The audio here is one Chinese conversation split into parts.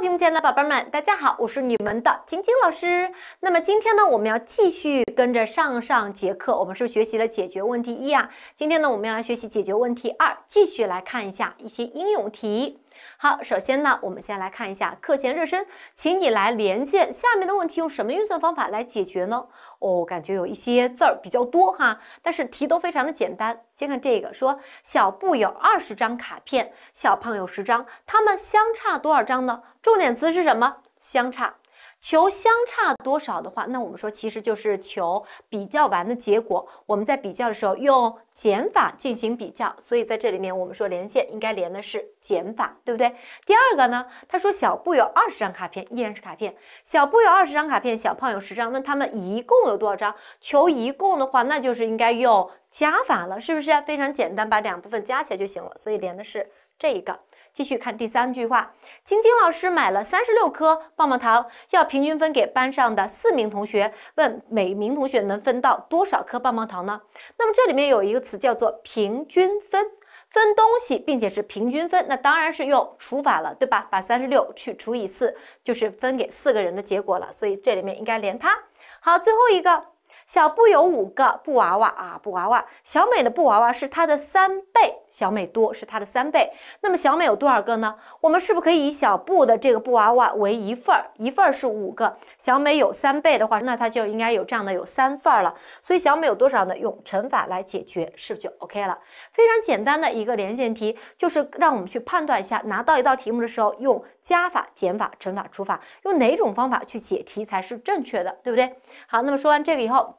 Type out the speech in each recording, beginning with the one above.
屏幕前的宝贝们，大家好，我是你们的晶晶老师。那么今天呢，我们要继续跟着上上节课，我们是不是学习了解决问题一啊？今天呢，我们要来学习解决问题二，继续来看一下一些应用题。好，首先呢，我们先来看一下课前热身，请你来连线。下面的问题用什么运算方法来解决呢？哦，感觉有一些字儿比较多哈，但是题都非常的简单。先看这个，说小布有二十张卡片，小胖有十张，他们相差多少张呢？重点词是什么？相差。求相差多少的话，那我们说其实就是求比较完的结果。我们在比较的时候用减法进行比较，所以在这里面我们说连线应该连的是减法，对不对？第二个呢，他说小布有二十张卡片，依然是卡片。小布有二十张卡片，小胖有十张，问他们一共有多少张？求一共的话，那就是应该用加法了，是不是？非常简单，把两部分加起来就行了。所以连的是这一个。继续看第三句话，晶晶老师买了三十六颗棒棒糖，要平均分给班上的四名同学，问每名同学能分到多少颗棒棒糖呢？那么这里面有一个词叫做平均分，分东西，并且是平均分，那当然是用除法了，对吧？把三十六去除以四，就是分给四个人的结果了，所以这里面应该连它。好，最后一个。小布有五个布娃娃啊，布娃娃。小美的布娃娃是它的三倍，小美多是它的三倍。那么小美有多少个呢？我们是不是可以以小布的这个布娃娃为一份儿，一份儿是五个。小美有三倍的话，那它就应该有这样的有三份儿了。所以小美有多少呢？用乘法来解决，是不是就 OK 了？非常简单的一个连线题，就是让我们去判断一下，拿到一道题目的时候用。加法、减法、乘法、除法，用哪种方法去解题才是正确的，对不对？好，那么说完这个以后，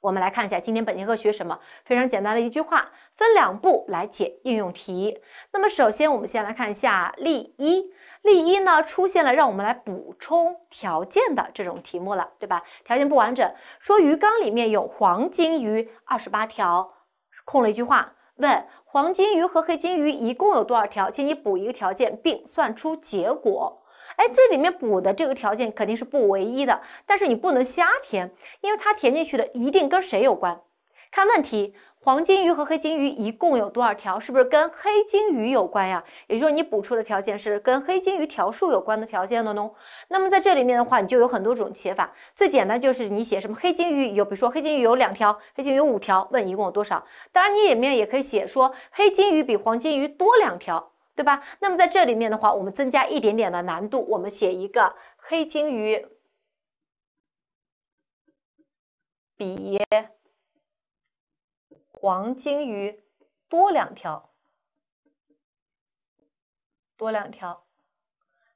我们来看一下今天本节课学什么。非常简单的一句话，分两步来解应用题。那么首先，我们先来看一下例一。例一呢，出现了让我们来补充条件的这种题目了，对吧？条件不完整，说鱼缸里面有黄金鱼二十八条，空了一句话。问黄金鱼和黑金鱼一共有多少条？请你补一个条件，并算出结果。哎，这里面补的这个条件肯定是不唯一的，但是你不能瞎填，因为它填进去的一定跟谁有关。看问题。黄金鱼和黑金鱼一共有多少条？是不是跟黑金鱼有关呀？也就是你补出的条件是跟黑金鱼条数有关的条件的呢？那么在这里面的话，你就有很多种写法。最简单就是你写什么黑金鱼有，比如说黑金鱼有两条，黑金鱼有五条，问一共有多少？当然，你里面也可以写说黑金鱼比黄金鱼多两条，对吧？那么在这里面的话，我们增加一点点的难度，我们写一个黑金鱼比。黄金鱼多两条，多两条，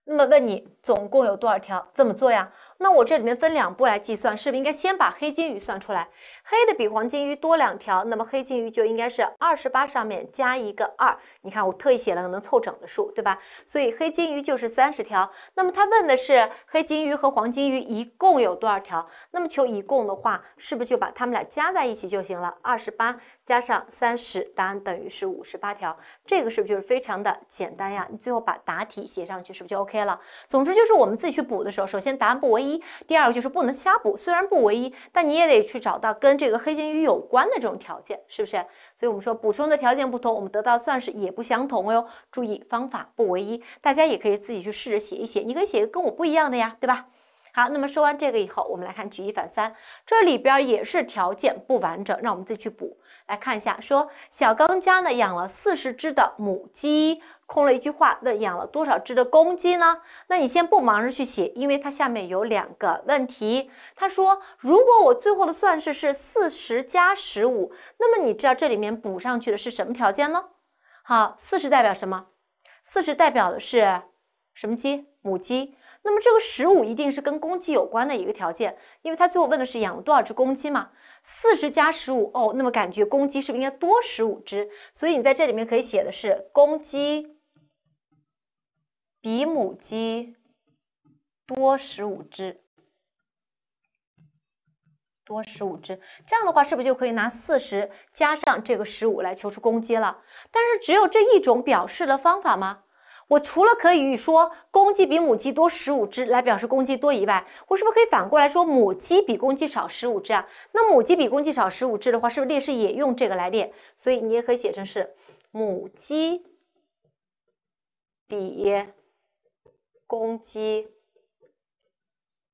那么问你总共有多少条？怎么做呀？那我这里面分两步来计算，是不是应该先把黑金鱼算出来？黑的比黄金鱼多两条，那么黑金鱼就应该是二十八上面加一个二。你看我特意写了个能凑整的数，对吧？所以黑金鱼就是三十条。那么它问的是黑金鱼和黄金鱼一共有多少条？那么求一共的话，是不是就把它们俩加在一起就行了？二十八加上三十，答案等于是五十八条。这个是不是就是非常的简单呀？你最后把答题写上去，是不是就 OK 了？总之就是我们自己去补的时候，首先答案不唯一。第二个就是不能瞎补，虽然不唯一，但你也得去找到跟这个黑金鱼有关的这种条件，是不是？所以我们说补充的条件不同，我们得到算式也不相同哟。注意方法不唯一，大家也可以自己去试着写一写，你可以写一个跟我不一样的呀，对吧？好，那么说完这个以后，我们来看举一反三，这里边也是条件不完整，让我们自己去补。来看一下，说小刚家呢养了四十只的母鸡，空了一句话，问养了多少只的公鸡呢？那你先不忙着去写，因为它下面有两个问题。他说，如果我最后的算式是四十加十五，那么你知道这里面补上去的是什么条件呢？好，四十代表什么？四十代表的是什么鸡？母鸡。那么这个十五一定是跟公鸡有关的一个条件，因为他最后问的是养了多少只公鸡嘛？四十加十五哦，那么感觉公鸡是不是应该多十五只？所以你在这里面可以写的是公鸡比母鸡多十五只，多十五只。这样的话是不是就可以拿四十加上这个十五来求出公鸡了？但是只有这一种表示的方法吗？我除了可以说公鸡比母鸡多十五只来表示公鸡多以外，我是不是可以反过来说母鸡比公鸡少十五只啊？那母鸡比公鸡少十五只的话，是不是列式也用这个来列？所以你也可以写成是母鸡比公鸡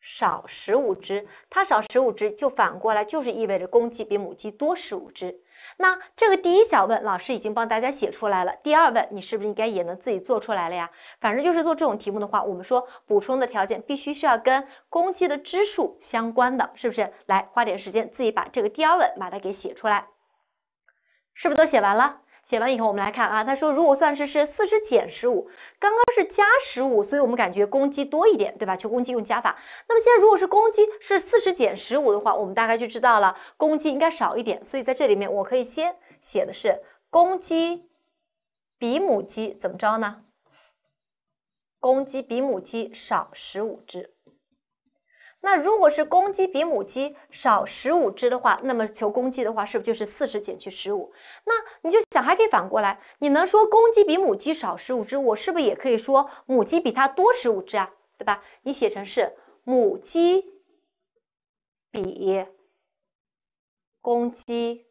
少十五只，它少十五只，就反过来就是意味着公鸡比母鸡多十五只。那这个第一小问，老师已经帮大家写出来了。第二问，你是不是应该也能自己做出来了呀？反正就是做这种题目的话，我们说补充的条件必须是要跟公鸡的只数相关的，是不是？来，花点时间自己把这个第二问把它给写出来，是不是都写完了？写完以后，我们来看啊，他说如果算式是四十减十五，刚刚是加十五，所以我们感觉公鸡多一点，对吧？求公鸡用加法。那么现在如果是公鸡是四十减十五的话，我们大概就知道了，公鸡应该少一点，所以在这里面我可以先写的是公鸡比母鸡怎么着呢？公鸡比母鸡少十五只。那如果是公鸡比母鸡少十五只的话，那么求公鸡的话，是不是就是四十减去十五？那你就想，还可以反过来，你能说公鸡比母鸡少十五只，我是不是也可以说母鸡比它多十五只啊？对吧？你写成是母鸡比公鸡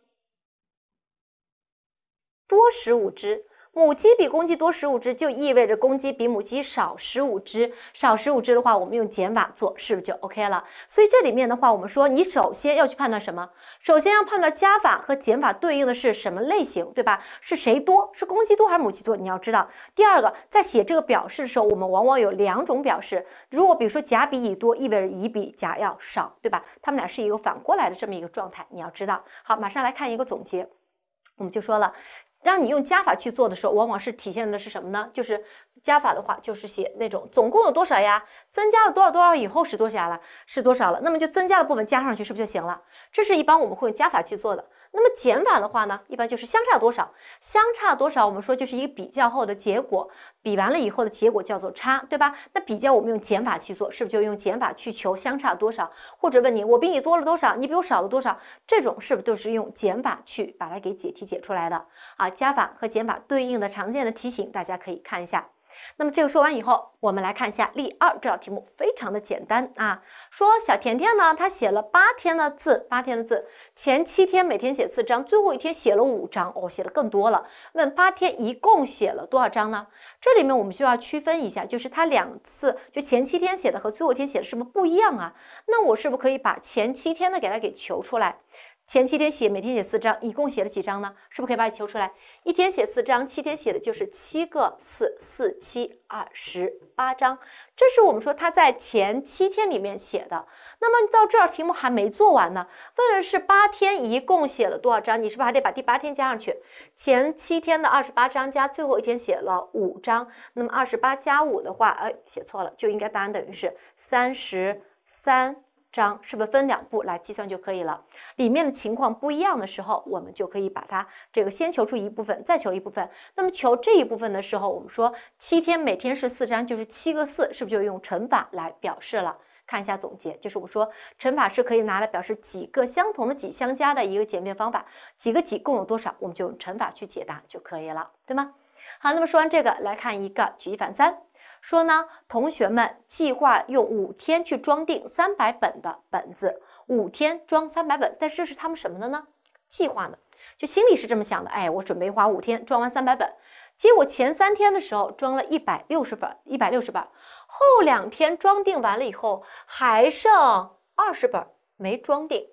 多十五只。母鸡比公鸡多十五只，就意味着公鸡比母鸡少十五只。少十五只的话，我们用减法做，是不是就 OK 了？所以这里面的话，我们说，你首先要去判断什么？首先要判断加法和减法对应的是什么类型，对吧？是谁多？是公鸡多还是母鸡多？你要知道。第二个，在写这个表示的时候，我们往往有两种表示。如果比如说甲比乙多，意味着乙比甲要少，对吧？他们俩是一个反过来的这么一个状态，你要知道。好，马上来看一个总结，我们就说了。让你用加法去做的时候，往往是体现的是什么呢？就是加法的话，就是写那种总共有多少呀？增加了多少多少以后是多少了？是多少了？那么就增加的部分加上去，是不是就行了？这是一般我们会用加法去做的。那么减法的话呢，一般就是相差多少，相差多少，我们说就是一个比较后的结果，比完了以后的结果叫做差，对吧？那比较我们用减法去做，是不是就用减法去求相差多少？或者问你我比你多了多少，你比我少了多少，这种是不是就是用减法去把它给解题解出来的？啊，加法和减法对应的常见的题型，大家可以看一下。那么这个说完以后，我们来看一下例二这道题目，非常的简单啊。说小甜甜呢，她写了八天的字，八天的字，前七天每天写四张，最后一天写了五张，哦，写的更多了。问八天一共写了多少张呢？这里面我们需要区分一下，就是他两次，就前七天写的和最后一天写的是不是不一样啊？那我是不是可以把前七天的给它给求出来？前七天写，每天写四张，一共写了几张呢？是不是可以把它求出来？一天写四张，七天写的就是七个四，四七二十八张。这是我们说他在前七天里面写的。那么到这儿题目还没做完呢，问的是八天一共写了多少张？你是不是还得把第八天加上去？前七天的二十八张加最后一天写了五张，那么二十八加五的话，哎，写错了，就应该答案等于是三十三。张是不是分两步来计算就可以了？里面的情况不一样的时候，我们就可以把它这个先求出一部分，再求一部分。那么求这一部分的时候，我们说七天每天是四张，就是七个四，是不是就用乘法来表示了？看一下总结，就是我说乘法是可以拿来表示几个相同的几相加的一个简便方法。几个几共有多少，我们就用乘法去解答就可以了，对吗？好，那么说完这个，来看一个举一反三。说呢，同学们计划用五天去装订三百本的本子，五天装三百本，但是这是他们什么的呢？计划呢？就心里是这么想的，哎，我准备花五天装完三百本。结果前三天的时候装了一百六十本，一百六十本，后两天装订完了以后还剩二十本没装订。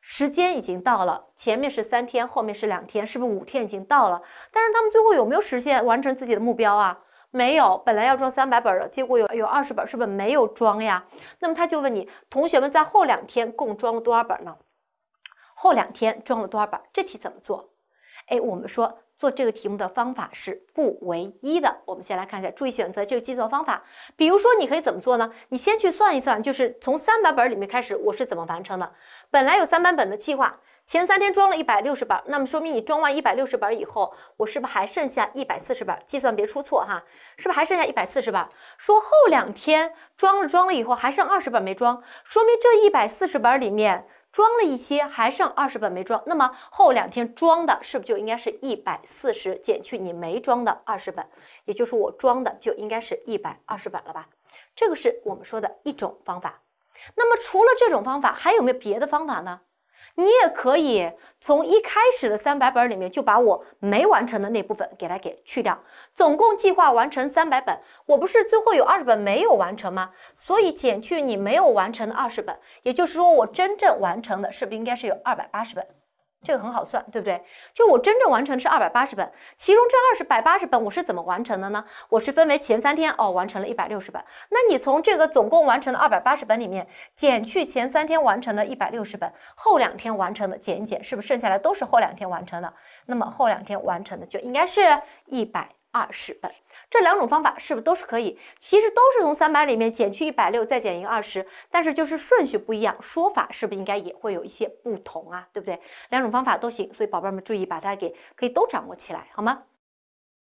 时间已经到了，前面是三天，后面是两天，是不是五天已经到了？但是他们最后有没有实现完成自己的目标啊？没有，本来要装三百本的，结果有有二十本，是不是没有装呀？那么他就问你，同学们在后两天共装了多少本呢？后两天装了多少本？这题怎么做？哎，我们说做这个题目的方法是不唯一的。我们先来看一下，注意选择这个计算方法。比如说，你可以怎么做呢？你先去算一算，就是从三百本里面开始，我是怎么完成的？本来有三百本的计划。前三天装了一百六十本，那么说明你装完一百六十本以后，我是不是还剩下一百四十本？计算别出错哈，是不是还剩下一百四十本？说后两天装了装了以后还剩二十本没装，说明这一百四十本里面装了一些，还剩二十本没装。那么后两天装的是不是就应该是一百四十减去你没装的二十本，也就是我装的就应该是一百二十本了吧？这个是我们说的一种方法。那么除了这种方法，还有没有别的方法呢？你也可以从一开始的三百本里面，就把我没完成的那部分给它给去掉。总共计划完成三百本，我不是最后有二十本没有完成吗？所以减去你没有完成的二十本，也就是说，我真正完成的是不是应该是有二百八十本？这个很好算，对不对？就我真正完成是二百八十本，其中这二百八十本我是怎么完成的呢？我是分为前三天哦，完成了一百六十本。那你从这个总共完成的二百八十本里面减去前三天完成的一百六十本，后两天完成的减一减，是不是剩下来都是后两天完成的？那么后两天完成的就应该是一百。二十本。这两种方法是不是都是可以？其实都是从三百里面减去一百六，再减一个二十，但是就是顺序不一样，说法是不是应该也会有一些不同啊？对不对？两种方法都行，所以宝贝们注意把它给可以都掌握起来，好吗？